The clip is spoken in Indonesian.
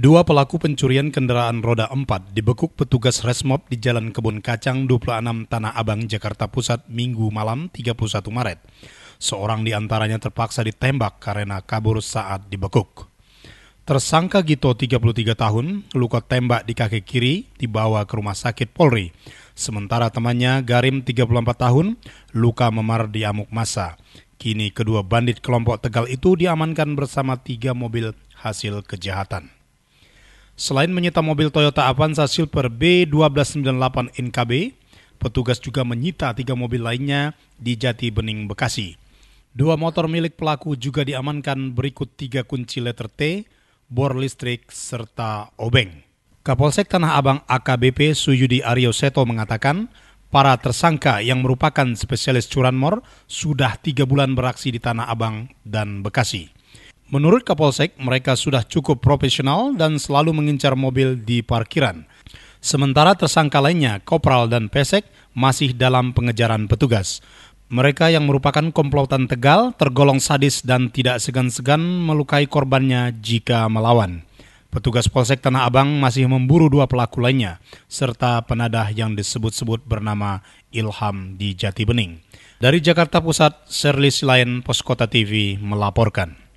Dua pelaku pencurian kendaraan roda 4 dibekuk petugas Resmob di Jalan Kebun Kacang 26 Tanah Abang, Jakarta Pusat, Minggu malam 31 Maret. Seorang di antaranya terpaksa ditembak karena kabur saat dibekuk. Tersangka Gito 33 tahun, luka tembak di kaki kiri, dibawa ke rumah sakit Polri. Sementara temannya Garim 34 tahun, luka memar di amuk masa. Kini kedua bandit kelompok Tegal itu diamankan bersama tiga mobil hasil kejahatan. Selain menyita mobil Toyota Avanza Silver B1298 NKB, petugas juga menyita tiga mobil lainnya di Jati Bening, Bekasi. Dua motor milik pelaku juga diamankan berikut tiga kunci letter T, bor listrik, serta obeng. Kapolsek Tanah Abang AKBP Suyudi Aryo Seto mengatakan, para tersangka yang merupakan spesialis curanmor sudah tiga bulan beraksi di Tanah Abang dan Bekasi. Menurut Kapolsek, mereka sudah cukup profesional dan selalu mengincar mobil di parkiran. Sementara tersangka lainnya, Kopral dan Pesek, masih dalam pengejaran petugas. Mereka yang merupakan komplotan Tegal tergolong sadis dan tidak segan-segan melukai korbannya jika melawan. Petugas Polsek Tanah Abang masih memburu dua pelaku lainnya, serta penadah yang disebut-sebut bernama Ilham di Jati Bening. Dari Jakarta Pusat, Serlis Lain, Poskota TV melaporkan.